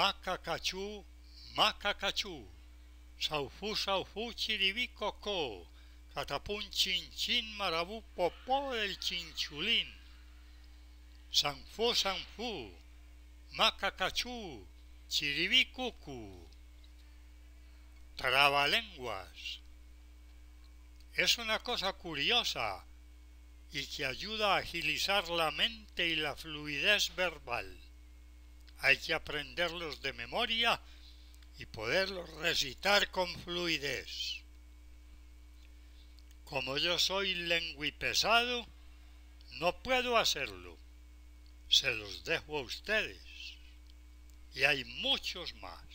Macacachú, macacachú. Saufú, saufú, chiribicocó. Catapún, chin marabú, popó, el chinchulín. Sanfú, sanfú, macacachú, traba Trabalenguas. Es una cosa curiosa y que ayuda a agilizar la mente y la fluidez verbal hay que aprenderlos de memoria y poderlos recitar con fluidez. Como yo soy lenguipesado, no puedo hacerlo. Se los dejo a ustedes. Y hay muchos más.